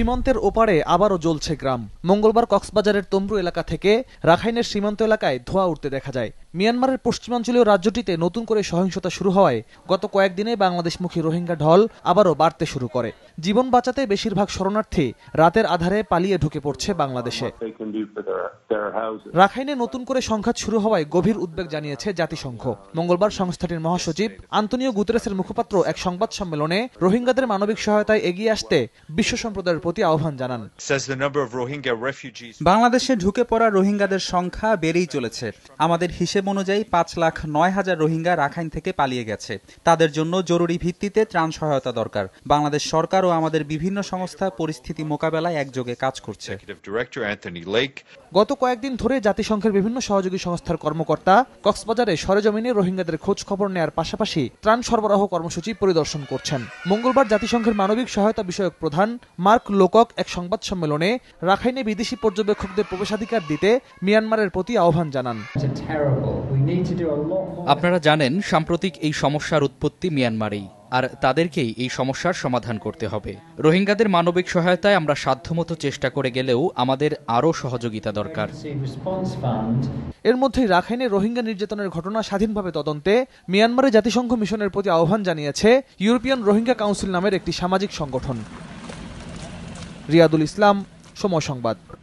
সীমান্তের ওপারে আবারও জ্বলছে গ্রাম মঙ্গলবার কক্সবাজারের তম্বু এলাকা থেকে রাখাইনের সীমান্ত এলাকায় ধোঁয়া উঠতে দেখা যায় মিয়ানমারের পশ্চিমাঞ্চলীয় রাজ্যটিতে নতুন করে সহিংসতা শুরু হওয়ায় গত কয়েকদিনে বাংলাদেশমুখী রোহিঙ্গা ঢল আবারও বাড়তে শুরু করে জীবন বাঁচাতে বেশিরভাগ শরণার্থী রাতের আধারে পালিয়ে ঢুকে পড়ছে বাংলাদেশে রাখাইনে নতুন করে সংঘাত শুরু হওয়ায় গভীর উদ্বেগ জানিয়েছে জাতিসংঘ মঙ্গলবার সংস্থাটির মহাসচিব আন্তনীয় গুতরেসের মুখপাত্র এক সংবাদ সম্মেলনে রোহিঙ্গাদের মানবিক সহায়তায় এগিয়ে আসতে বিশ্ব সম্প্রদায়ের প্রতি আহ্বান জানান বাংলাদেশে ঢুকে পড়া রোহিঙ্গাদের সংখ্যা বেড়েই চলেছে আমাদের হিসেব অনুযায়ী পাঁচ লাখ নয় হাজার রোহিঙ্গা রাখাইন থেকে পালিয়ে গেছে তাদের জন্য জরুরি ভিত্তিতে ত্রাণ সহায়তা দরকার বাংলাদেশ সরকার ও আমাদের বিভিন্ন সংস্থা পরিস্থিতি মোকাবেলায় একযোগে কাজ করছে গত কয়েকদিন ধরে জাতিসংঘের বিভিন্ন সহযোগী সংস্থার কর্মকর্তা কক্সবাজারে সরেজমিনে রোহিঙ্গাদের খোঁজ খবর নেয়ার পাশাপাশি ত্রাণ সরবরাহ কর্মসূচি পরিদর্শন করছেন মঙ্গলবার জাতিসংঘের মানবিক সহায়তা বিষয়ক প্রধান মার্ক লোকক এক সংবাদ সম্মেলনে রাখাইনে বিদেশি পর্যবেক্ষকদের প্রবেশাধিকার দিতে মিয়ানমারের প্রতি আহ্বান জানান আপনারা জানেন সাম্প্রতিক এই সমস্যার উৎপত্তি মিয়ানমারেই আর তাদেরকেই এই সমস্যার সমাধান করতে হবে রোহিঙ্গাদের মানবিক সহায়তায় আমরা সাধ্যমতো চেষ্টা করে গেলেও আমাদের আরও সহযোগিতা দরকার এর মধ্যেই রাখাইনে রোহিঙ্গা নির্যাতনের ঘটনা স্বাধীনভাবে তদন্তে মিয়ানমারে জাতিসংঘ মিশনের প্রতি আহ্বান জানিয়েছে ইউরোপিয়ান রোহিঙ্গা কাউন্সিল নামের একটি সামাজিক সংগঠন রিয়াদুল ইসলাম সময় সংবাদ